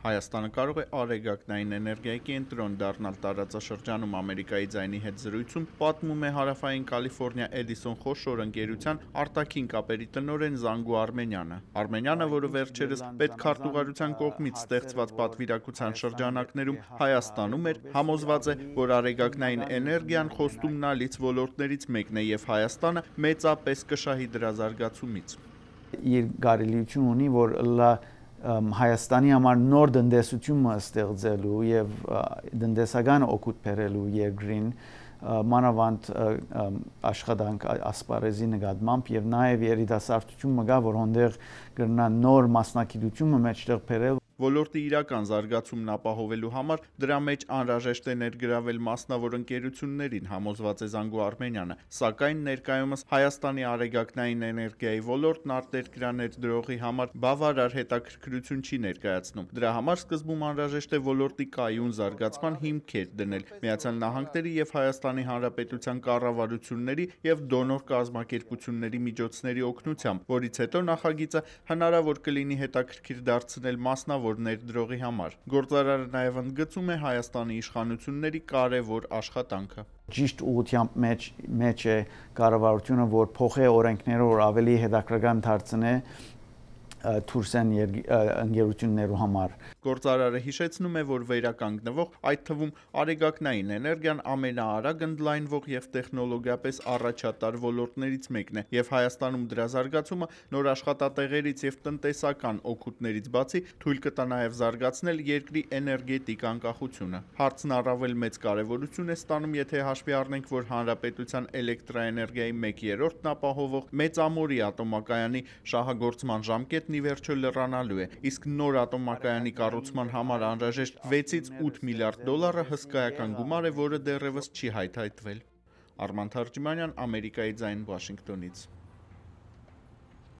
Հայաստանը կարող է արեգակնային էներգիայի կենտրոն դառնալ տարածաշրջանում Ամերիկայի ձայնի հետ զրույցում պատմում է հարավային Կալիֆոռնիա Edison խոշոր ընկերության արտաքին կապերի տնօրեն Զանգու Արմենյանը։ Արմենյանը, որը վերջերս Պետքարտուղարության կողմից ստեղծված պատվիրակության շրջանակներում Հայաստանում էր, համոզված է, որ արեգակնային էներգիան խոստումնալից ոլորտներից մեկն է եւ Հայաստանը մեծապես կշահի դրա զարգացումից։ Իր գարելիություն ունի, որ լա Հայաստանի համար նոր դնդեսությունը ստեղծելու եւ դնդեսական օգուտ բերելու երկրին մանավանդ աշխատանք ասպարեզի նկատմամբ եւ նաեւ երիտասարդությունը կա որ հոնდեր կրնա նոր մասնակցությունը մեջտեղ բերել Ոլորտի իրական զարգացումն ապահովելու համար դրա մեջ անհրաժեշտ է ներգրավել մասնավոր ընկերություններին, համոզված է Զանգու Արմենյանը, սակայն ներկայումս Հայաստանի արեգակնային էներգիայի ոլորտն արտերկրյա ներդրողի համար բավարար հետաքրքրություն չի ներկայացնում։ Դրա համար սկզբում անհրաժեշտ է ոլորտի կայուն զարգացման հիմքեր դնել Միացյալ Նահանգների եւ Հայաստանի Հանրապետության կառավարությունների եւ դոնոր կազմակերպությունների միջոցների օգնությամբ, որից հետո նախագիծը հնարավոր կլինի հետաքրքիր դարձնել մասնավոր կարևոր ներդրողի համար։ Գործարարը նաև ընդգծում է Հայաստանի իշխանությունների կարևոր աշխատանքը ճիշտ ուղղությամբ մեջ մեջ է կառավարությունը որ փոխե օրենքները որ ավելի հետաքրքրական դարձնե Թուրքիան ընկերություններու համար։ Գործարարը հիշեցնում է, որ վերականգնվող, այդ թվում արեգակնային էներգիան ամենաարագ ընդլայնվող եւ տեխնոլոգիապես առաջատար ոլորտներից մեկն է, եւ Հայաստանում դրա զարգացումը նոր աշխատատեղերից եւ տնտեսական օգուտներից բացի թույլ կտա նաեւ զարգացնել երկրի էներգետիկ անկախությունը։ Հարցն առավել մեծ կարեւորություն է ստանում, եթե հաշվի առնենք, որ հանրապետության էլեկտրաէներգիայի 1/3-ն ապահովող Մեծ Ամորի ատոմակայանի շահագործման ժամկետն գետն ի վերջո լրանալու է, իսկ նոր ատոմակայանի կառուցման համար անհրաժեշտ 6-ից 8 միլիարդ դոլարը հսկայական գումար է, որը դեռևս չի հայթայթվել։ Արման Թարգմանյան, Ամերիկայի ձայն Վաշինգտոնից։